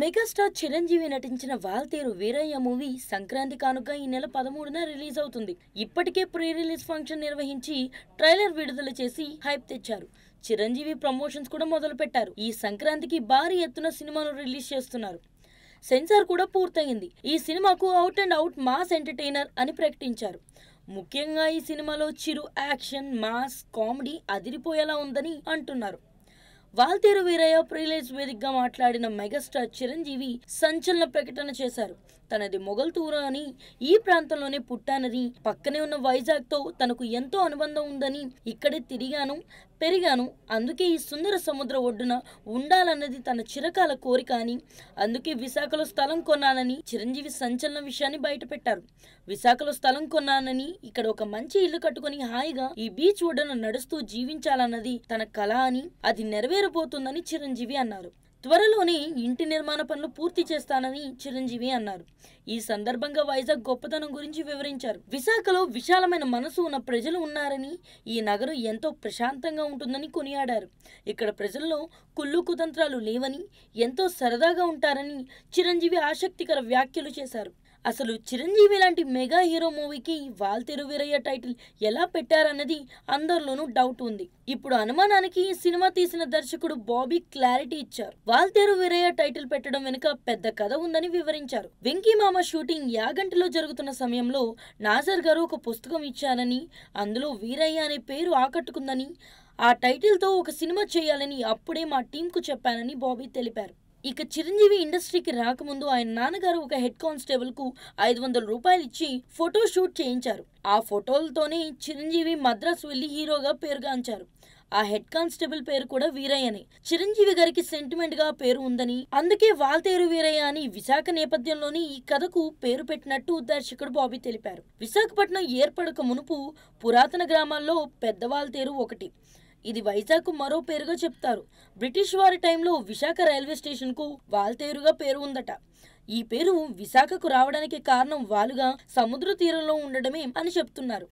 megastar Chiranjeevi నటించిన Waltair Veeraiah movie Sankranti కానుక ఈ నెల పదమూడున రిలీజ్ అవుతుంది ఇప్పటికే ప్రీ రిలీజ్ ఫంక్షన్ నిర్వహించి ట్రైలర్ విడుదల చేసి హైప్ తెచ్చారు చిరంజీవి ప్రమోషన్స్ కూడా మొదలు పెట్టారు ఈ సంక్రాంతికి భారీ ఎత్తున సినిమాను రిలీజ్ చేస్తున్నారు సెన్సార్ కూడా పూర్తయింది ఈ సినిమాకు out and out mass entertainer అని ప్రకటించారు ముఖ్యంగా ఈ సినిమాలో చిరు యాక్షన్ మాస్ కామెడీ అదిరిపోయేలా ఉందని అంటున్నారు వాల్తేరు వీరయ్య ప్రిలేజ్ వేదికగా మాట్లాడిన మెగాస్టార్ చిరంజీవి సంచలన ప్రకటన చేశారు తనది తూర అని ఈ ప్రాంతంలోనే పుట్టానని పక్కనే ఉన్న వైజాగ్ తో తనకు ఎంతో అనుబంధం ఉందని ఇక్కడే తిరిగాను పెరిగాను అందుకే ఈ సుందర సముద్ర ఒడ్డున ఉండాలన్నది తన చిరకాల కోరిక అని అందుకే విశాఖలో స్థలం కొన్నానని చిరంజీవి సంచలన విషయాన్ని బయటపెట్టారు విశాఖలో స్థలం కొన్నానని ఇక్కడ ఒక మంచి ఇల్లు కట్టుకుని హాయిగా ఈ బీచ్ ఒడ్డున నడుస్తూ జీవించాలన్నది తన కళ అని అది నెరవేరు నెరవేరబోతుందని చిరంజీవి అన్నారు త్వరలోనే ఇంటి నిర్మాణ పనులు పూర్తి చేస్తానని చిరంజీవి అన్నారు ఈ సందర్భంగా వైజాగ్ గొప్పతనం గురించి వివరించారు విశాఖలో విశాలమైన మనసు ఉన్న ప్రజలు ఉన్నారని ఈ నగరం ఎంతో ప్రశాంతంగా ఉంటుందని కొనియాడారు ఇక్కడ ప్రజల్లో కుళ్ళు కుతంత్రాలు లేవని ఎంతో సరదాగా ఉంటారని చిరంజీవి ఆసక్తికర వ్యాఖ్యలు చేశారు అసలు చిరంజీవి లాంటి మెగా హీరో మూవీకి వీరయ్య టైటిల్ ఎలా పెట్టారన్నది అందరిలోనూ డౌట్ ఉంది ఇప్పుడు అనుమానానికి సినిమా తీసిన దర్శకుడు బాబీ క్లారిటీ ఇచ్చారు వీరయ్య టైటిల్ పెట్టడం వెనుక పెద్ద కథ ఉందని వివరించారు వెంకీ మామ షూటింగ్ యాగంటిలో జరుగుతున్న సమయంలో నాజర్ గారు ఒక పుస్తకం ఇచ్చారని అందులో వీరయ్య అనే పేరు ఆకట్టుకుందని ఆ టైటిల్తో ఒక సినిమా చేయాలని అప్పుడే మా టీంకు చెప్పానని బాబీ తెలిపారు ఇక చిరంజీవి ఇండస్ట్రీకి రాకముందు ఆయన నాన్నగారు ఒక హెడ్ కానిస్టేబుల్ కు ఐదు వందల రూపాయలు ఇచ్చి ఫోటో షూట్ చేయించారు ఆ ఫోటోలతోనే చిరంజీవి మద్రాసు వెళ్లి హీరోగా పేరుగాంచారు ఆ హెడ్ కానిస్టేబుల్ పేరు కూడా అని చిరంజీవి గారికి సెంటిమెంట్ గా పేరు ఉందని అందుకే వాల్తేరు వీరయ్య అని విశాఖ నేపథ్యంలోని ఈ కథకు పేరు పెట్టినట్టు దర్శకుడు బాబి తెలిపారు విశాఖపట్నం ఏర్పడక మునుపు పురాతన గ్రామాల్లో పెద్ద వాల్తేరు ఒకటి ఇది వైజాగ్ మరో పేరుగా చెప్తారు బ్రిటిష్ వారి టైంలో విశాఖ రైల్వే స్టేషన్కు వాల్తేరుగా పేరు ఉందట ఈ పేరు విశాఖకు రావడానికి కారణం వాలుగా సముద్ర తీరంలో ఉండడమే అని చెప్తున్నారు